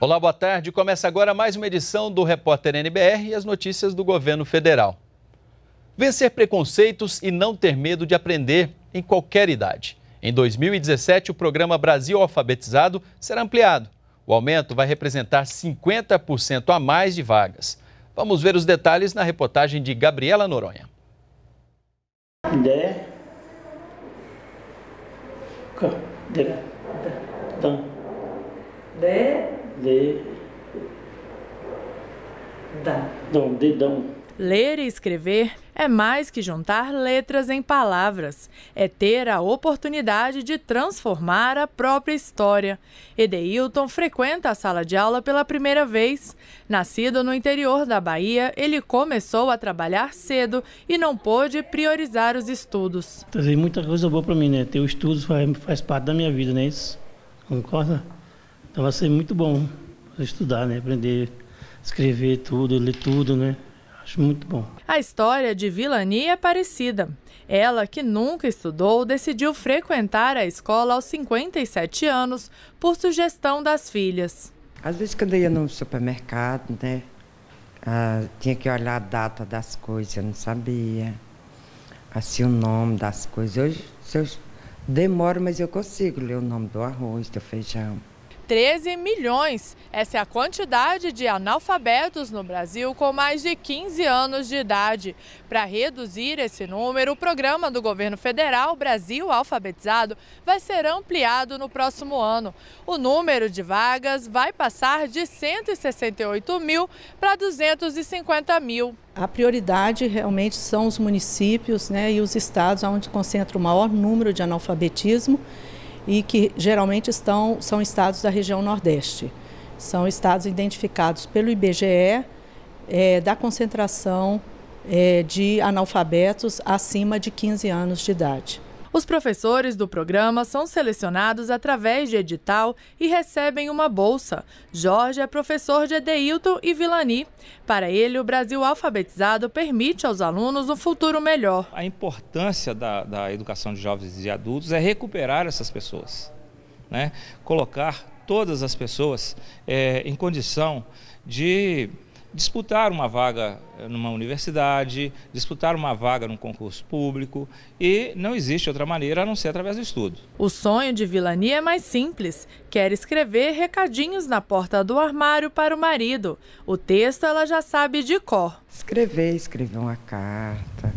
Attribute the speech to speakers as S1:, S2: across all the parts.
S1: Olá, boa tarde. Começa agora mais uma edição do Repórter NBR e as notícias do governo federal. Vencer preconceitos e não ter medo de aprender em qualquer idade. Em 2017, o programa Brasil Alfabetizado será ampliado. O aumento vai representar 50% a mais de vagas. Vamos ver os detalhes na reportagem de Gabriela Noronha.
S2: De... De... De... De de Dão. Dom, de dom.
S3: Ler e escrever é mais que juntar letras em palavras, é ter a oportunidade de transformar a própria história. Edeilton frequenta a sala de aula pela primeira vez. Nascido no interior da Bahia, ele começou a trabalhar cedo e não pôde priorizar os estudos.
S2: Trazer muita coisa boa para mim, né? Ter o estudo faz, faz parte da minha vida, né? Isso concorda? Então vai ser muito bom estudar, né? Aprender a escrever tudo, ler tudo, né? Acho muito bom.
S3: A história de Vilani é parecida. Ela, que nunca estudou, decidiu frequentar a escola aos 57 anos por sugestão das filhas.
S4: Às vezes, quando eu ia no supermercado, né? Ah, tinha que olhar a data das coisas, eu não sabia. Assim, o nome das coisas. Hoje, eu demoro, mas eu consigo ler o nome do arroz, do feijão.
S3: 13 milhões. Essa é a quantidade de analfabetos no Brasil com mais de 15 anos de idade. Para reduzir esse número, o programa do governo federal Brasil Alfabetizado vai ser ampliado no próximo ano. O número de vagas vai passar de 168 mil para 250 mil. A prioridade realmente são os municípios né, e os estados onde concentra o maior número de analfabetismo e que geralmente estão, são estados da região Nordeste. São estados identificados pelo IBGE é, da concentração é, de analfabetos acima de 15 anos de idade. Os professores do programa são selecionados através de edital e recebem uma bolsa. Jorge é professor de Edeilton e Vilani. Para ele, o Brasil alfabetizado permite aos alunos um futuro melhor. A
S1: importância da, da educação de jovens e adultos é recuperar essas pessoas, né? colocar todas as pessoas é, em condição de disputar uma vaga eh, numa universidade, disputar uma vaga num concurso público e não existe outra maneira a não ser através do estudo.
S3: O sonho de Vilani é mais simples. Quer escrever recadinhos na porta do armário para o marido. O texto ela já sabe de cor.
S4: Escrever, escrever uma carta,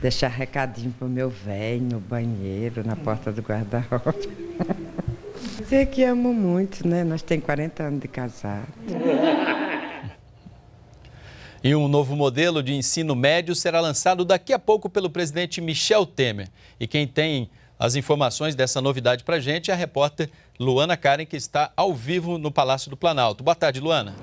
S4: deixar recadinho para o meu velho no banheiro, na porta do guarda-roupa. Dizer que amo muito, né? Nós temos 40 anos de casado.
S1: E um novo modelo de ensino médio será lançado daqui a pouco pelo presidente Michel Temer. E quem tem as informações dessa novidade para a gente é a repórter Luana Karen, que está ao vivo no Palácio do Planalto. Boa tarde, Luana.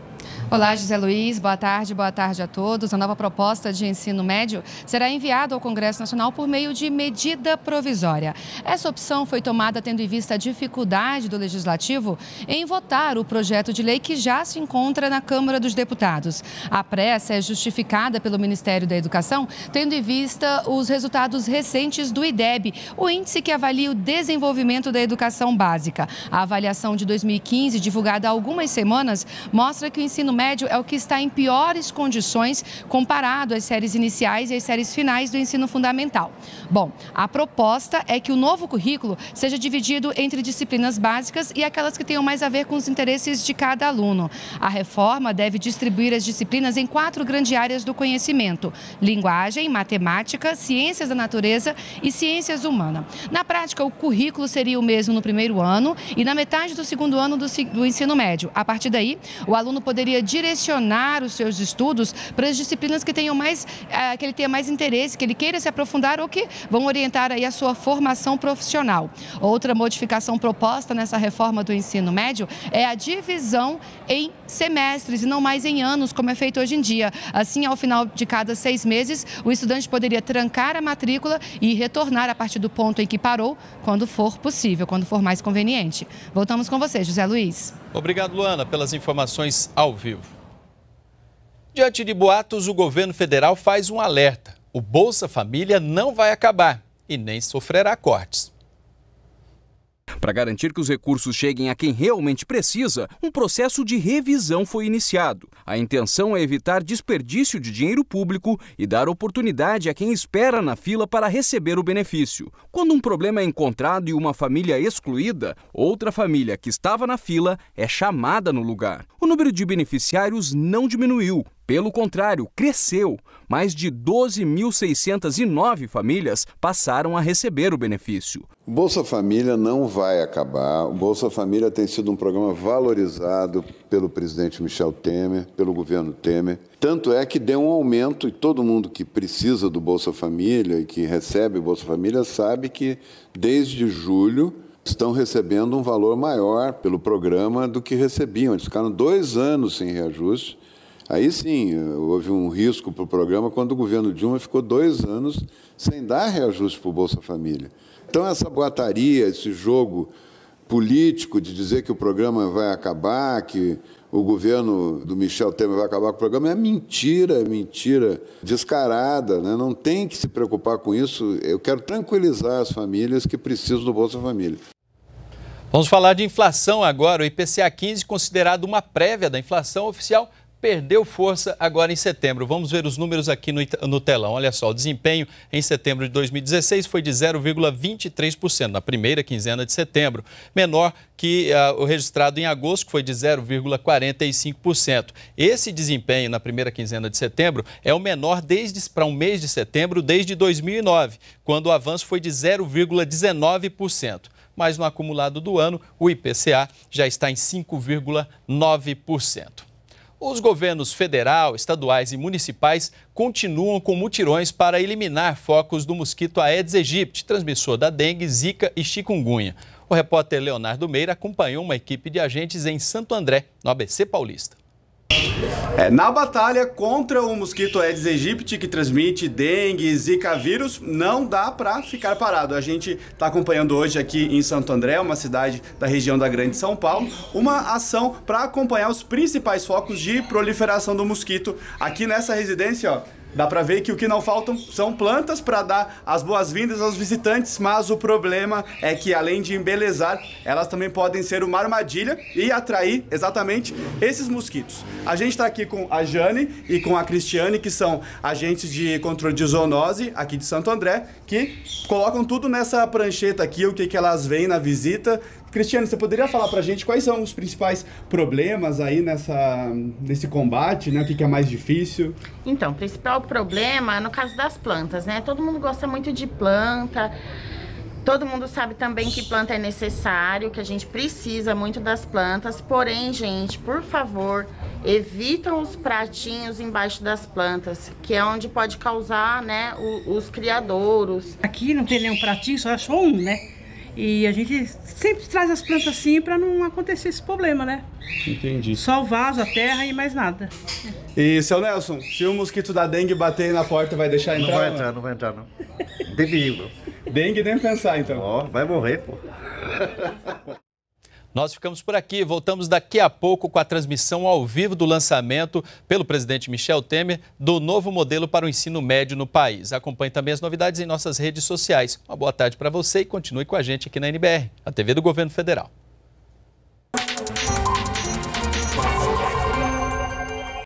S4: Olá, José Luiz. Boa tarde, boa tarde a todos. A nova proposta de ensino médio será enviada ao Congresso Nacional por meio de medida provisória. Essa opção foi tomada tendo em vista a dificuldade do legislativo em votar o projeto de lei que já se encontra na Câmara dos Deputados. A pressa é justificada pelo Ministério da Educação, tendo em vista os resultados recentes do IDEB, o índice que avalia o desenvolvimento da educação básica. A avaliação de 2015, divulgada há algumas semanas, mostra que o ensino médio médio é o que está em piores condições comparado às séries iniciais e às séries finais do ensino fundamental. Bom, a proposta é que o novo currículo seja dividido entre disciplinas básicas e aquelas que tenham mais a ver com os interesses de cada aluno. A reforma deve distribuir as disciplinas em quatro grandes áreas do conhecimento: linguagem, matemática, ciências da natureza e ciências humanas. Na prática, o currículo seria o mesmo no primeiro ano e na metade do segundo ano do, ensino médio. A partir daí, o aluno poderia direcionar os seus estudos para as disciplinas que tenham mais, eh, que ele tenha mais interesse, que ele queira se aprofundar ou que vão orientar aí a sua formação profissional. Outra modificação proposta nessa reforma do ensino médio é a divisão em semestres e não mais em anos, como é feito hoje em dia. Assim, ao final de cada seis meses, o estudante poderia trancar a matrícula e retornar a partir do ponto em que parou, quando for possível, quando for mais conveniente. Voltamos com você, José Luiz.
S1: Obrigado, Luana, pelas informações ao vivo. Diante de boatos, o governo federal faz um alerta. O Bolsa Família não vai acabar e nem sofrerá cortes. Para garantir que os recursos cheguem a quem realmente precisa, um processo de revisão foi iniciado. A intenção é evitar desperdício de dinheiro público e dar oportunidade a quem espera na fila para receber o benefício. Quando um problema é encontrado e uma família excluída, outra família que estava na fila é chamada no lugar. O número de beneficiários não diminuiu, pelo contrário, cresceu. Mais de 12.609 famílias passaram a receber o benefício.
S2: Bolsa Família não vai acabar. O Bolsa Família tem sido um programa valorizado pelo presidente Michel Temer, pelo governo Temer. Tanto é que deu um aumento e todo mundo que precisa do Bolsa Família e que recebe o Bolsa Família sabe que desde julho estão recebendo um valor maior pelo programa do que recebiam. Eles ficaram dois anos sem reajuste Aí sim, houve um risco para o programa quando o governo Dilma ficou dois anos sem dar reajuste para o Bolsa Família. Então, essa boataria, esse jogo político de dizer que o programa vai acabar, que o governo do Michel Temer vai acabar com o programa, é mentira, é mentira descarada. Né? Não tem que se preocupar com isso. Eu quero tranquilizar as famílias que precisam do Bolsa Família.
S1: Vamos falar de inflação agora. O IPCA 15, considerado uma prévia da inflação oficial, perdeu força agora em setembro. Vamos ver os números aqui no, no telão. Olha só, o desempenho em setembro de 2016 foi de 0,23%, na primeira quinzena de setembro, menor que uh, o registrado em agosto, que foi de 0,45%. Esse desempenho na primeira quinzena de setembro é o menor desde para um mês de setembro desde 2009, quando o avanço foi de 0,19% mas no acumulado do ano o IPCA já está em 5,9%. Os governos federal, estaduais e municipais continuam com mutirões para eliminar focos do mosquito Aedes aegypti, transmissor da dengue, zika e chikungunya. O repórter Leonardo Meira acompanhou uma equipe de agentes em Santo André, no ABC Paulista.
S5: É, na batalha contra o mosquito Aedes aegypti, que transmite dengue, zika vírus, não dá para ficar parado. A gente está acompanhando hoje aqui em Santo André, uma cidade da região da Grande São Paulo, uma ação para acompanhar os principais focos de proliferação do mosquito aqui nessa residência, ó. Dá para ver que o que não faltam são plantas para dar as boas-vindas aos visitantes, mas o problema é que além de embelezar, elas também podem ser uma armadilha e atrair exatamente esses mosquitos. A gente está aqui com a Jane e com a Cristiane, que são agentes de controle de zoonose aqui de Santo André, que colocam tudo nessa prancheta aqui, o que, que elas veem na visita, Cristiano, você poderia falar pra gente quais são os principais problemas aí nessa, nesse combate, né? O que, que é mais difícil?
S4: Então, o principal problema é no caso das plantas, né? Todo mundo gosta muito de planta. Todo mundo sabe também que planta é necessário, que a gente precisa muito das plantas. Porém, gente, por favor, evitam os pratinhos embaixo das plantas, que é onde pode causar, né, os, os criadouros.
S2: Aqui não tem nenhum pratinho, só achou é um, né? E a gente sempre traz as plantas assim para não acontecer esse problema, né? Entendi. Só o vaso, a terra e mais nada.
S5: E, seu Nelson, se o um mosquito da dengue bater na porta, vai deixar entrar? Não vai entrar, não vai entrar, não. Tem Dengue nem pensar, então. Ó, oh, vai morrer, pô.
S1: Nós ficamos por aqui, voltamos daqui a pouco com a transmissão ao vivo do lançamento pelo presidente Michel Temer do novo modelo para o ensino médio no país. Acompanhe também as novidades em nossas redes sociais. Uma boa tarde para você e continue com a gente aqui na NBR, a TV do Governo Federal.